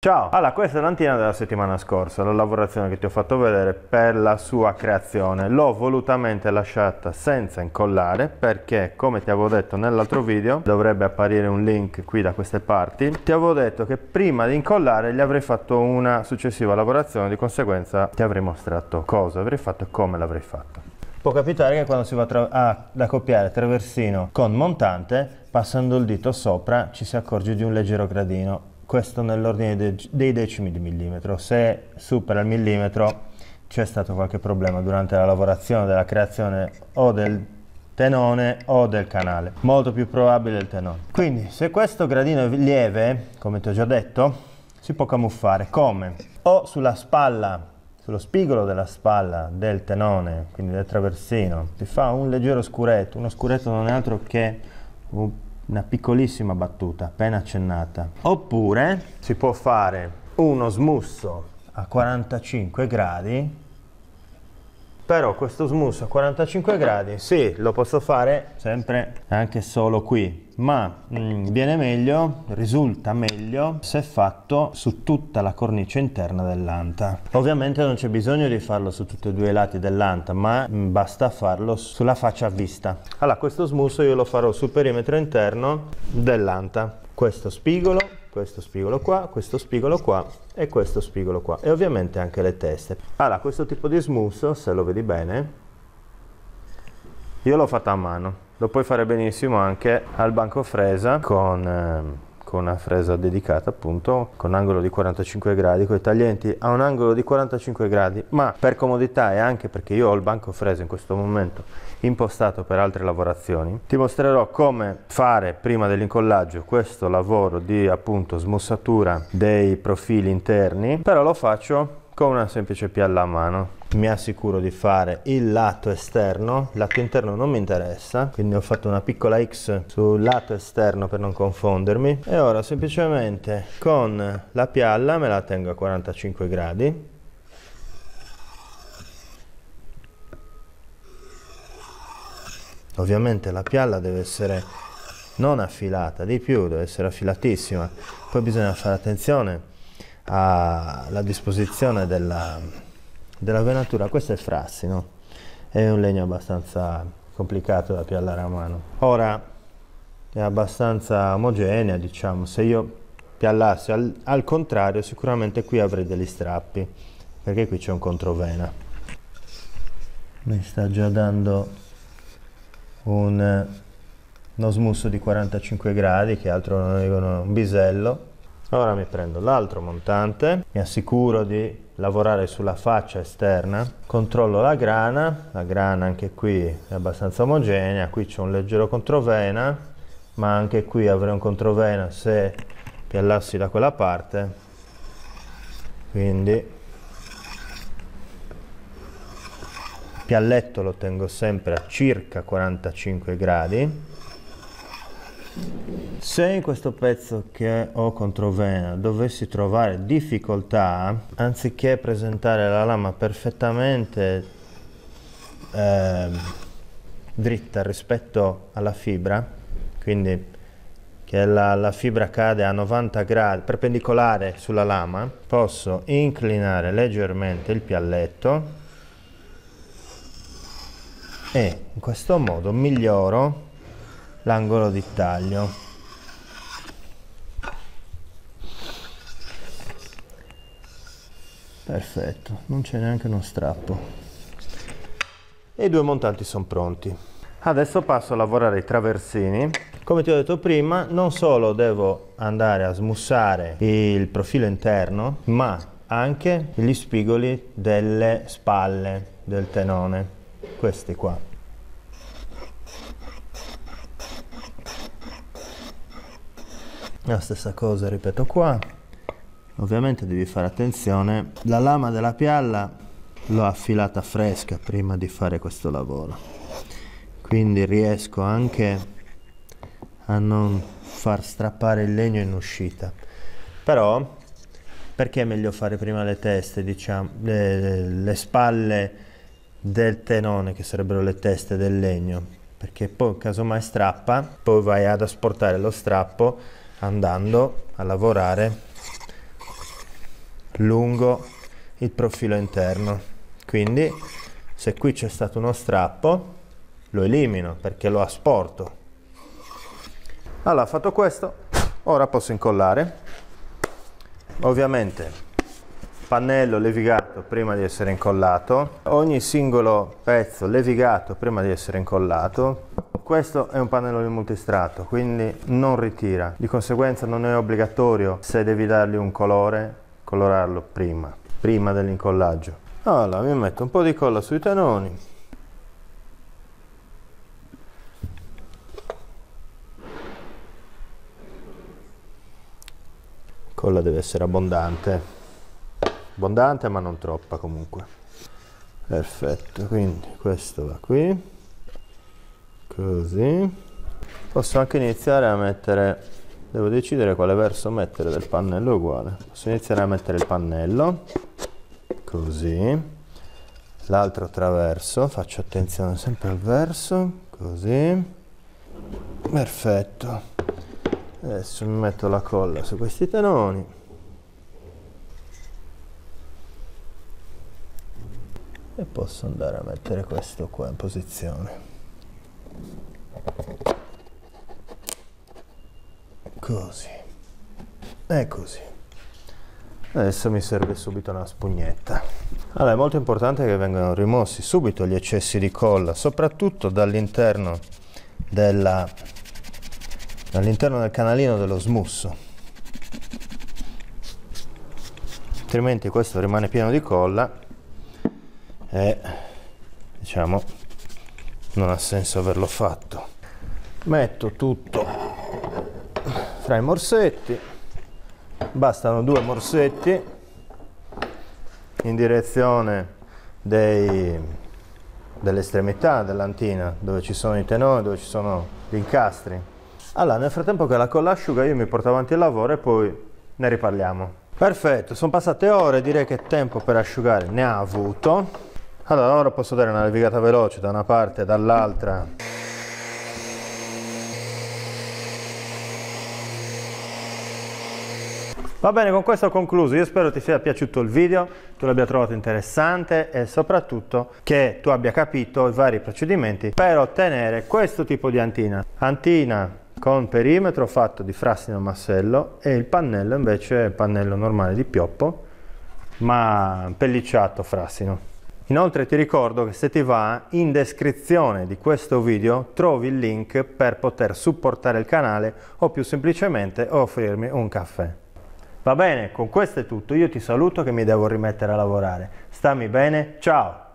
Ciao, allora questa è l'antina della settimana scorsa, la lavorazione che ti ho fatto vedere per la sua creazione. L'ho volutamente lasciata senza incollare perché come ti avevo detto nell'altro video dovrebbe apparire un link qui da queste parti. Ti avevo detto che prima di incollare gli avrei fatto una successiva lavorazione, di conseguenza ti avrei mostrato cosa avrei fatto e come l'avrei fatto. Può capitare che quando si va ad accoppiare traversino con montante, passando il dito sopra ci si accorge di un leggero gradino questo nell'ordine dei decimi di millimetro. Se supera il millimetro c'è stato qualche problema durante la lavorazione della creazione o del tenone o del canale, molto più probabile il tenone. Quindi se questo gradino è lieve, come ti ho già detto, si può camuffare come o sulla spalla, sullo spigolo della spalla del tenone, quindi del traversino, si fa un leggero scuretto, uno scuretto non è altro che un una piccolissima battuta appena accennata. Oppure si può fare uno smusso a 45 gradi però questo smusso a 45 ah. gradi sì lo posso fare sempre anche solo qui ma mh, mm, viene meglio risulta meglio se fatto su tutta la cornice interna dell'anta ovviamente non c'è bisogno di farlo su tutti e due i lati dell'anta ma mh, mm, basta farlo sulla faccia a vista allora questo smusso io lo farò sul perimetro interno dell'anta questo spigolo questo spigolo qua, questo spigolo qua e questo spigolo qua e ovviamente anche le teste. Allora, questo tipo di smusso, se lo vedi bene, io l'ho fatta a mano. Lo puoi fare benissimo anche al banco fresa con... Ehm, con una fresa dedicata appunto con angolo di 45 gradi, con i taglienti a un angolo di 45 gradi, ma per comodità e anche perché io ho il banco fresa in questo momento impostato per altre lavorazioni, ti mostrerò come fare prima dell'incollaggio questo lavoro di appunto smussatura dei profili interni, però lo faccio con una semplice pialla a mano mi assicuro di fare il lato esterno il lato interno non mi interessa quindi ho fatto una piccola x sul lato esterno per non confondermi e ora semplicemente con la pialla me la tengo a 45 gradi ovviamente la pialla deve essere non affilata di più deve essere affilatissima poi bisogna fare attenzione alla disposizione della, della venatura, questo è frassino, è un legno abbastanza complicato da piallare a mano. Ora è abbastanza omogenea, diciamo, se io piallassi al, al contrario sicuramente qui avrei degli strappi, perché qui c'è un controvena. Mi sta già dando un, uno smusso di 45 gradi, che altro non è un bisello, Ora mi prendo l'altro montante, mi assicuro di lavorare sulla faccia esterna, controllo la grana, la grana anche qui è abbastanza omogenea, qui c'è un leggero controvena, ma anche qui avrei un controvena se piallassi da quella parte, quindi pialletto lo tengo sempre a circa 45 gradi, se in questo pezzo che ho contro Vena dovessi trovare difficoltà, anziché presentare la lama perfettamente eh, dritta rispetto alla fibra, quindi che la, la fibra cade a 90 gradi perpendicolare sulla lama, posso inclinare leggermente il pialletto e in questo modo miglioro l'angolo di taglio perfetto non c'è neanche uno strappo e i due montanti sono pronti adesso passo a lavorare i traversini come ti ho detto prima non solo devo andare a smussare il profilo interno ma anche gli spigoli delle spalle del tenone questi qua la stessa cosa ripeto qua ovviamente devi fare attenzione la lama della pialla l'ho affilata fresca prima di fare questo lavoro quindi riesco anche a non far strappare il legno in uscita però perché è meglio fare prima le teste diciamo le, le spalle del tenone che sarebbero le teste del legno perché poi casomai strappa poi vai ad asportare lo strappo andando a lavorare lungo il profilo interno quindi se qui c'è stato uno strappo lo elimino perché lo asporto allora fatto questo ora posso incollare ovviamente pannello levigato prima di essere incollato ogni singolo pezzo levigato prima di essere incollato questo è un pannello pannellone multistrato, quindi non ritira. Di conseguenza non è obbligatorio, se devi dargli un colore, colorarlo prima, prima dell'incollaggio. Allora, mi metto un po' di colla sui tenoni. Colla deve essere abbondante, abbondante ma non troppa comunque. Perfetto, quindi questo va qui così posso anche iniziare a mettere devo decidere quale verso mettere del pannello uguale posso iniziare a mettere il pannello così l'altro traverso faccio attenzione sempre al verso così perfetto adesso mi metto la colla su questi tenoni e posso andare a mettere questo qua in posizione Così. E così. Adesso mi serve subito una spugnetta. Allora è molto importante che vengano rimossi subito gli eccessi di colla, soprattutto dall'interno della all'interno del canalino dello smusso altrimenti questo rimane pieno di colla e diciamo non ha senso averlo fatto metto tutto fra i morsetti bastano due morsetti in direzione dell'estremità dell'antina dove ci sono i tenori dove ci sono gli incastri allora nel frattempo che la colla asciuga io mi porto avanti il lavoro e poi ne riparliamo perfetto sono passate ore direi che tempo per asciugare ne ha avuto allora, ora posso dare una navigata veloce da una parte e dall'altra. Va bene, con questo ho concluso. Io spero ti sia piaciuto il video, tu l'abbia trovato interessante e soprattutto che tu abbia capito i vari procedimenti per ottenere questo tipo di antina. Antina con perimetro fatto di frassino massello e il pannello invece è il pannello normale di pioppo ma pellicciato frassino. Inoltre ti ricordo che se ti va in descrizione di questo video trovi il link per poter supportare il canale o più semplicemente offrirmi un caffè. Va bene, con questo è tutto, io ti saluto che mi devo rimettere a lavorare. Stammi bene, ciao!